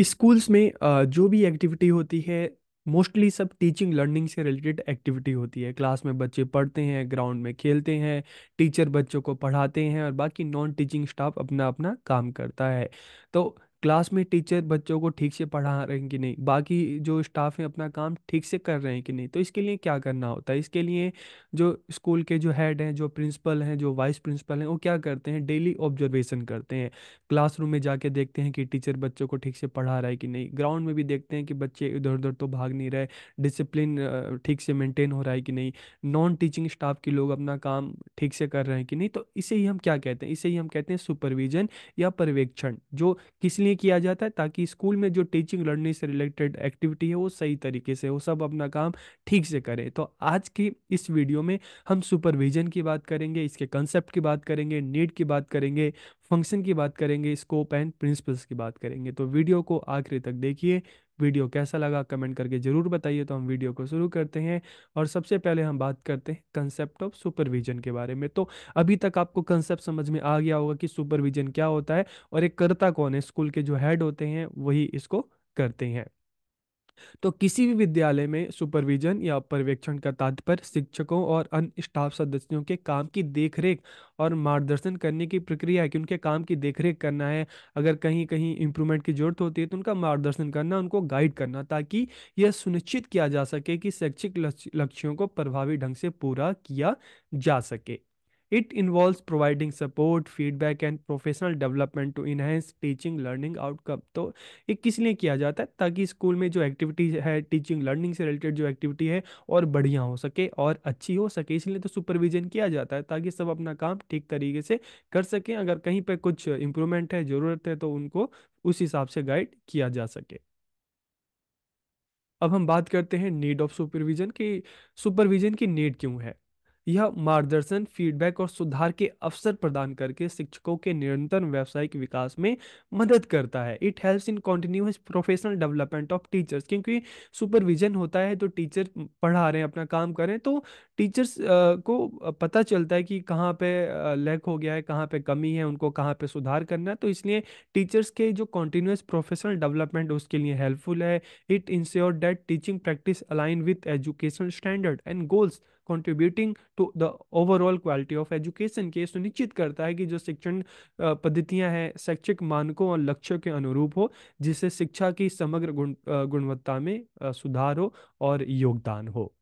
schools में जो भी एक्टिविटी होती है मोस्टली सब टीचिंग लर्निंग से रिलेटेड एक्टिविटी होती है क्लास में बच्चे पढ़ते हैं ग्राउंड में खेलते हैं टीचर बच्चों को पढ़ाते हैं और बाकी नॉन टीचिंग स्टाफ अपना अपना काम करता है तो क्लास में टीचर बच्चों को ठीक से पढ़ा रहे हैं कि नहीं बाकी जो स्टाफ हैं अपना काम ठीक से कर रहे हैं कि नहीं तो इसके लिए क्या करना होता है इसके लिए जो स्कूल के जो हेड हैं जो प्रिंसिपल हैं जो वाइस प्रिंसिपल हैं वो क्या करते हैं डेली ऑब्जर्वेशन करते हैं क्लासरूम में जाके देखते हैं कि टीचर बच्चों को ठीक से पढ़ा रहा है कि नहीं ग्राउंड में भी देखते हैं कि बच्चे इधर उधर तो भाग नहीं रहे डिसिप्लिन ठीक से मेनटेन हो रहा है कि नहीं नॉन टीचिंग स्टाफ के लोग अपना काम ठीक से कर रहे हैं कि नहीं तो इसे ही हम क्या कहते हैं इसे ही हम कहते हैं सुपरविजन या पर्यवेक्षण जो किस लिए इसलिए किया जाता है ताकि स्कूल में जो टीचिंग लर्निंग से रिलेटेड एक्टिविटी है वो सही तरीके से वो सब अपना काम ठीक से करें तो आज की इस वीडियो में हम सुपरविजन की बात करेंगे इसके कंसेप्ट की बात करेंगे नीड की बात करेंगे फंक्शन की बात करेंगे स्कोप एंड प्रिंसिपल्स की बात करेंगे तो वीडियो को आखिरी तक देखिए वीडियो कैसा लगा कमेंट करके ज़रूर बताइए तो हम वीडियो को शुरू करते हैं और सबसे पहले हम बात करते हैं कंसेप्ट ऑफ सुपरविजन के बारे में तो अभी तक आपको कंसेप्ट समझ में आ गया होगा कि सुपरविजन क्या होता है और एक करता कौन है स्कूल के जो हेड होते हैं वही इसको करते हैं तो किसी भी विद्यालय में सुपरविजन या पर्यवेक्षण का तात्पर्य शिक्षकों और अन्य स्टाफ सदस्यों के काम की देखरेख और मार्गदर्शन करने की प्रक्रिया है कि उनके काम की देखरेख करना है अगर कहीं कहीं इंप्रूवमेंट की जरूरत होती है तो उनका मार्गदर्शन करना उनको गाइड करना ताकि यह सुनिश्चित किया जा सके कि शैक्षिक लक्ष्यों को प्रभावी ढंग से पूरा किया जा सके It involves providing support, feedback and professional development to enhance teaching learning outcome तो ये किस लिए किया जाता है ताकि स्कूल में जो एक्टिविटी है टीचिंग लर्निंग से रिलेटेड जो एक्टिविटी है और बढ़िया हो सके और अच्छी हो सके इसलिए तो सुपरविजन किया जाता है ताकि सब अपना काम ठीक तरीके से कर सकें अगर कहीं पर कुछ इंप्रूवमेंट है ज़रूरत है तो उनको उस हिसाब से गाइड किया जा सके अब हम बात करते हैं नीड ऑफ सुपरविजन की सुपरविजन की नीड क्यों है यह मार्गदर्शन फीडबैक और सुधार के अवसर प्रदान करके शिक्षकों के निरंतर व्यावसायिक विकास में मदद करता है it helps in continuous professional development of teachers क्योंकि सुपरविजन होता है तो टीचर पढ़ा रहे हैं अपना काम करें तो टीचर्स को पता चलता है कि कहाँ पे लैक हो गया है कहाँ पे कमी है उनको कहाँ पे सुधार करना है तो इसलिए टीचर्स के जो कॉन्टिन्यूस प्रोफेशनल डेवलपमेंट उसके लिए हेल्पफुल है it ensure that teaching practice align with education standard and goals contributing to the overall quality of education के सुनिश्चित करता है कि जो शिक्षण पद्धतियां हैं शैक्षिक मानकों और लक्ष्यों के अनुरूप हो जिससे शिक्षा की समग्र गुण गुणवत्ता में सुधार हो और योगदान हो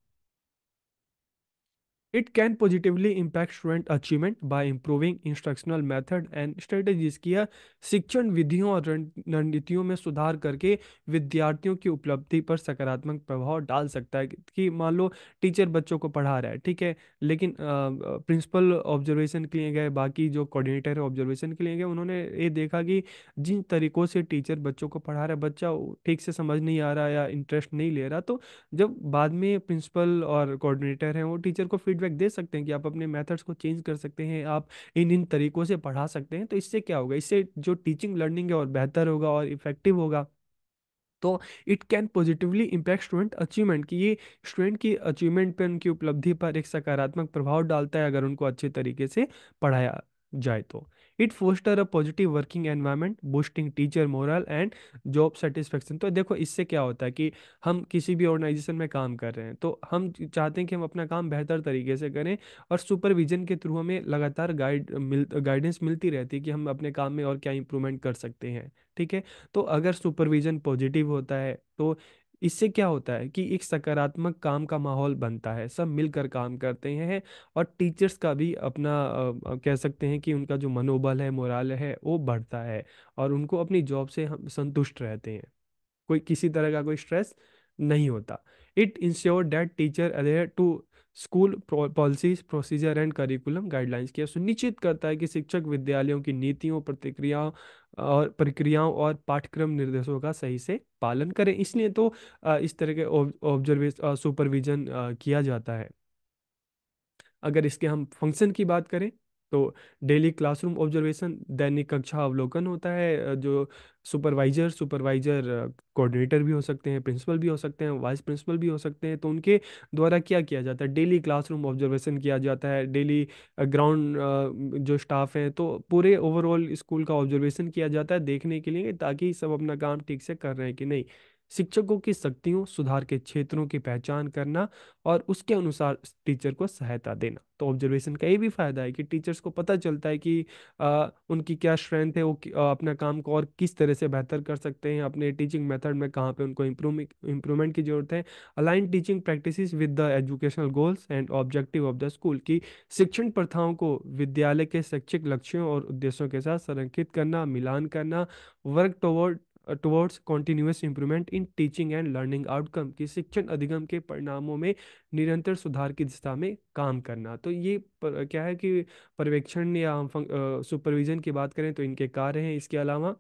it can positively impact student achievement by improving instructional method and strategies किया शिक्षण विधियों और रणनीतियों में सुधार करके विद्यार्थियों की उपलब्धि पर सकारात्मक प्रभाव डाल सकता है कि मान लो टीचर बच्चों को पढ़ा रहा है ठीक है लेकिन प्रिंसिपल ऑब्जर्वेशन के लिए गए बाकी जो कोऑर्डिनेटर है ऑब्जर्वेशन के लिए गए उन्होंने ये देखा कि जिन तरीक़ों से टीचर बच्चों को पढ़ा रहा है बच्चा ठीक से समझ नहीं आ रहा या इंटरेस्ट नहीं ले रहा तो जब बाद में प्रिंसिपल और कोऑर्डिनेटर हैं वो टीचर को फीड फीडबैक दे सकते हैं कि आप अपने मेथड्स को चेंज कर सकते हैं आप इन इन तरीकों से पढ़ा सकते हैं तो इससे क्या होगा इससे जो टीचिंग लर्निंग है और बेहतर होगा और इफेक्टिव होगा तो it can positively impact student achievement कि ये स्टूडेंट की अचीवमेंट पर उनकी उपलब्धि पर एक सकारात्मक प्रभाव डालता है अगर उनको अच्छे तरीके से पढ़ाया जाए तो it foster a positive working environment boosting teacher morale and job satisfaction तो देखो इससे क्या होता है कि हम किसी भी ऑर्गेनाइजेशन में काम कर रहे हैं तो हम चाहते हैं कि हम अपना काम बेहतर तरीके से करें और सुपरविजन के थ्रू हमें लगातार गाइड मिल गाइडेंस मिलती रहती है कि हम अपने काम में और क्या इंप्रूवमेंट कर सकते हैं ठीक है तो अगर सुपरविजन पॉजिटिव होता है तो इससे क्या होता है कि एक सकारात्मक काम का माहौल बनता है सब मिलकर काम करते हैं और टीचर्स का भी अपना कह सकते हैं कि उनका जो मनोबल है मोराल है वो बढ़ता है और उनको अपनी जॉब से हम संतुष्ट रहते हैं कोई किसी तरह का कोई स्ट्रेस नहीं होता it ensure that teacher adhere to school policies procedure and curriculum guidelines किया सुनिश्चित करता है कि शिक्षक विद्यालयों की नीतियों प्रतिक्रियाओं और प्रक्रियाओं और पाठ्यक्रम निर्देशों का सही से पालन करें इसलिए तो इस तरह के ऑब्जर्वेश सुपरविजन किया जाता है अगर इसके हम फंक्शन की बात करें तो डेली क्लासरूम ऑब्जर्वेशन दैनिक कक्षा अवलोकन होता है जो सुपरवाइजर सुपरवाइजर कोऑर्डिनेटर भी हो सकते हैं प्रिंसिपल भी हो सकते हैं वाइस प्रिंसिपल भी हो सकते हैं तो उनके द्वारा क्या किया जाता है डेली क्लासरूम ऑब्जर्वेशन किया जाता है डेली ग्राउंड जो स्टाफ हैं तो पूरे ओवरऑल स्कूल का ऑब्जर्वेशन किया जाता है देखने के लिए ताकि सब अपना काम ठीक से कर रहे हैं कि नहीं शिक्षकों की शक्तियों सुधार के क्षेत्रों की पहचान करना और उसके अनुसार टीचर को सहायता देना तो ऑब्जर्वेशन का ये भी फायदा है कि टीचर्स को पता चलता है कि आ, उनकी क्या स्ट्रेंथ है वो आ, अपना काम को और किस तरह से बेहतर कर सकते हैं अपने टीचिंग मेथड में कहाँ पे उनको इम्प्रूव इम्प्रूवमेंट की जरूरत है align teaching practice with the educational goals and objective of the school की शिक्षण प्रथाओं को विद्यालय के शैक्षिक लक्ष्यों और उद्देश्यों के साथ संरक्षित करना मिलान करना work toward towards continuous improvement in teaching and learning outcome की शिक्षण अधिगम के परिणामों में निरंतर सुधार की दिशा में काम करना तो ये पर, uh, क्या है कि पर्यवेक्षण या सुपरविजन uh, की बात करें तो इनके कार्य हैं इसके अलावा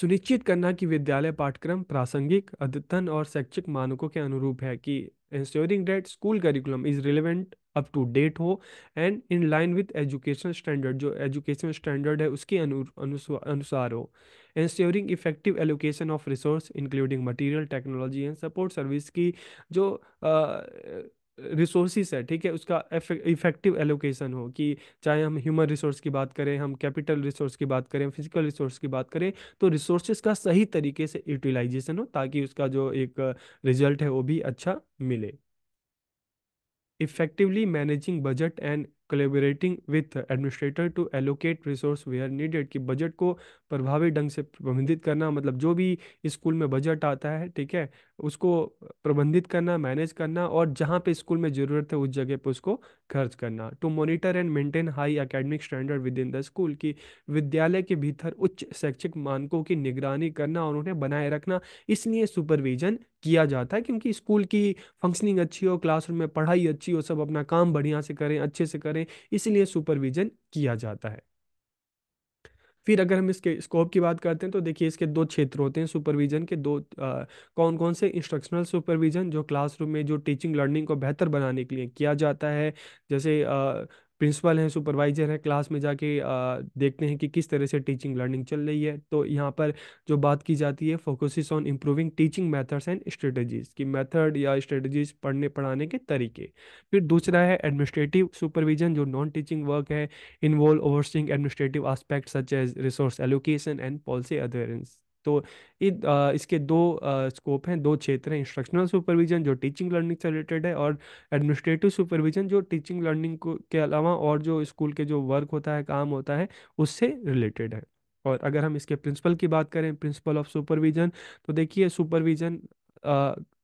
सुनिश्चित करना कि विद्यालय पाठ्यक्रम प्रासंगिक अद्यतन और शैक्षिक मानकों के अनुरूप है कि ensuring that school curriculum is relevant up to date हो and in line with education standard जो एजुकेशन स्टैंडर्ड है उसके अनु, अनुसार हो ensuring effective allocation of resource including material technology and support service की जो uh, है ठीक है उसका इफेक्टिव एलोकेशन हो कि चाहे हम ह्यूमन रिसोर्स की बात करें हम कैपिटल रिसोर्स की बात करें फिजिकल रिसोर्स की बात करें तो रिसोर्सेज का सही तरीके से यूटिलाइजेशन हो ताकि उसका जो एक रिजल्ट है वो भी अच्छा मिले effectively managing budget and collaborating with administrator to allocate resource where needed कि बजट को प्रभावी ढंग से प्रबंधित करना मतलब जो भी स्कूल में बजट आता है ठीक है उसको प्रबंधित करना मैनेज करना और जहाँ पे स्कूल में ज़रूरत है उस जगह पे उसको खर्च करना to monitor and maintain high academic standard within the school की विद्यालय के भीतर उच्च शैक्षिक मानकों की निगरानी करना और उन्हें बनाए रखना इसलिए सुपरविजन किया जाता है क्योंकि स्कूल की फंक्शनिंग अच्छी हो क्लासरूम में पढ़ाई अच्छी हो सब अपना काम बढ़िया से करें अच्छे से करें इसलिए सुपरविजन किया जाता है फिर अगर हम इसके स्कोप की बात करते हैं तो देखिए इसके दो क्षेत्र होते हैं सुपरविजन के दो आ, कौन कौन से इंस्ट्रक्शनल सुपरविजन जो क्लासरूम में जो टीचिंग लर्निंग को बेहतर बनाने के लिए किया जाता है जैसे आ, प्रिंसिपल हैं सुपरवाइज़र हैं क्लास में जाके आ, देखते हैं कि किस तरह से टीचिंग लर्निंग चल रही है तो यहाँ पर जो बात की जाती है focuses on improving teaching methods and strategies की मैथड या स्ट्रेटजीज पढ़ने पढ़ाने के तरीके फिर दूसरा है एडमिनिस्ट्रेटिव सुपरविजन जो नॉन टीचिंग वर्क है involve overseeing administrative aspect such as resource allocation and policy awareness तो इसके दो स्कोप हैं दो क्षेत्र हैं इंस्ट्रक्शनल सुपरविजन जो टीचिंग लर्निंग से रिलेटेड है और एडमिनिस्ट्रेटिव सुपरविजन जो टीचिंग लर्निंग को के अलावा और जो स्कूल के जो वर्क होता है काम होता है उससे रिलेटेड है और अगर हम इसके प्रिंसिपल की बात करें प्रिंसिपल ऑफ सुपरविजन तो देखिए सुपरविजन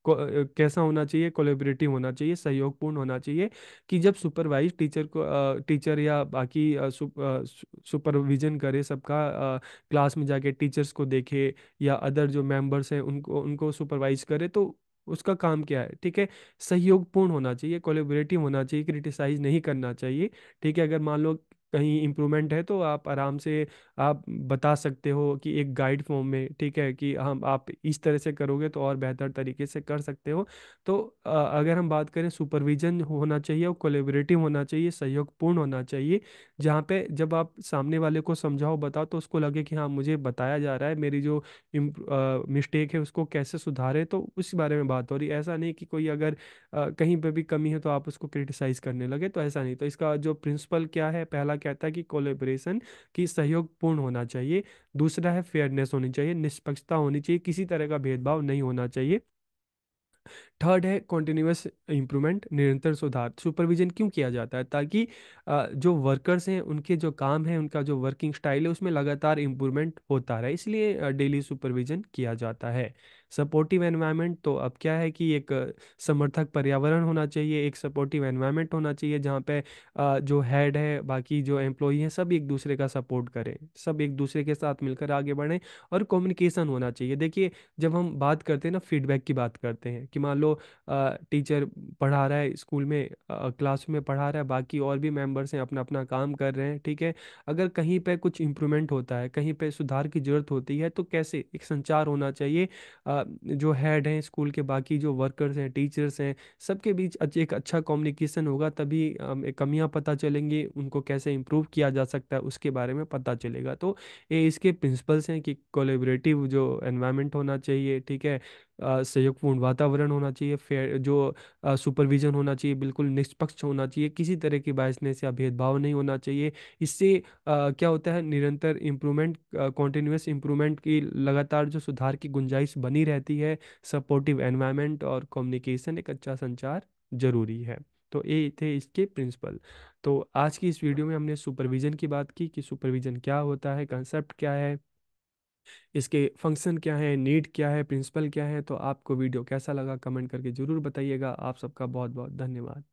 कैसा होना चाहिए कोलेबरेटिव होना चाहिए सहयोगपूर्ण होना चाहिए कि जब सुपरवाइज टीचर को टीचर या बाकी सुपरविजन करे सबका क्लास में जाके टीचर्स को देखे या अदर जो मेंबर्स हैं उनको उनको सुपरवाइज करे तो उसका काम क्या है ठीक है सहयोगपूर्ण होना चाहिए कोलेबरेटिव होना चाहिए क्रिटिसाइज नहीं करना चाहिए ठीक है अगर मान लो कहीं इम्प्रूवमेंट है तो आप आराम से आप बता सकते हो कि एक गाइड फॉर्म में ठीक है कि हम आप इस तरह से करोगे तो और बेहतर तरीके से कर सकते हो तो अगर हम बात करें सुपरविजन होना चाहिए और कोलेबरेटिव होना चाहिए सहयोगपूर्ण होना चाहिए जहाँ पे जब आप सामने वाले को समझाओ बताओ तो उसको लगे कि हाँ मुझे बताया जा रहा है मेरी जो मिस्टेक है उसको कैसे सुधारे तो उस बारे में बात हो रही है ऐसा नहीं कि कोई अगर कहीं पर भी कमी है तो आप उसको क्रिटिसाइज करने लगे तो ऐसा नहीं तो इसका जो प्रिंसिपल क्या है पहला कहता है कि कोलेब्रेशन की सहयोग पूर्ण होना चाहिए दूसरा है फेयरनेस होनी चाहिए निष्पक्षता होनी चाहिए किसी तरह का भेदभाव नहीं होना चाहिए थर्ड है कॉन्टिन्यूस इंप्रूवमेंट निरंतर सुधार सुपरविजन क्यों किया जाता है ताकि जो वर्कर्स हैं उनके जो काम है उनका जो वर्किंग स्टाइल है उसमें लगातार इंप्रूवमेंट होता रहे इसलिए डेली सुपरविजन किया जाता है सपोर्टिव एनवायरनमेंट तो अब क्या है कि एक समर्थक पर्यावरण होना चाहिए एक सपोर्टिव एनवायरनमेंट होना चाहिए जहाँ पे जो हेड है बाकी जो एम्प्लॉई हैं सब एक दूसरे का सपोर्ट करें सब एक दूसरे के साथ मिलकर आगे बढ़ें और कम्युनिकेशन होना चाहिए देखिए जब हम बात करते हैं ना फीडबैक की बात करते हैं कि मान लो टीचर पढ़ा रहा है स्कूल में क्लास में पढ़ा रहा है बाकी और भी मेम्बर्स हैं अपना अपना काम कर रहे हैं ठीक है अगर कहीं पर कुछ इम्प्रूवमेंट होता है कहीं पर सुधार की जरूरत होती है तो कैसे एक संचार होना चाहिए जो हेड हैं स्कूल के बाकी जो वर्कर्स हैं टीचर्स हैं सबके बीच एक अच्छा कम्युनिकेशन होगा तभी कमियां पता चलेंगी उनको कैसे इम्प्रूव किया जा सकता है उसके बारे में पता चलेगा तो ये इसके प्रिंसिपल्स हैं कि कोलेबरेटिव जो एनवायरमेंट होना चाहिए ठीक है सहयोगपूर्ण वातावरण होना चाहिए फेयर जो सुपरविजन होना चाहिए बिल्कुल निष्पक्ष होना चाहिए किसी तरह की बायसनेस या भेदभाव नहीं होना चाहिए इससे आ, क्या होता है निरंतर इम्प्रूवमेंट कॉन्टिन्यूस इम्प्रूवमेंट की लगातार जो सुधार की गुंजाइश बनी रहती है सपोर्टिव एनवायरमेंट और कम्युनिकेशन एक अच्छा संचार जरूरी है तो ये थे इसके प्रिंसिपल तो आज की इस वीडियो में हमने सुपरविजन की बात की कि सुपरविजन क्या होता है कंसेप्ट क्या है इसके फंक्शन क्या है नीड क्या है प्रिंसिपल क्या है तो आपको वीडियो कैसा लगा कमेंट करके ज़रूर बताइएगा आप सबका बहुत बहुत धन्यवाद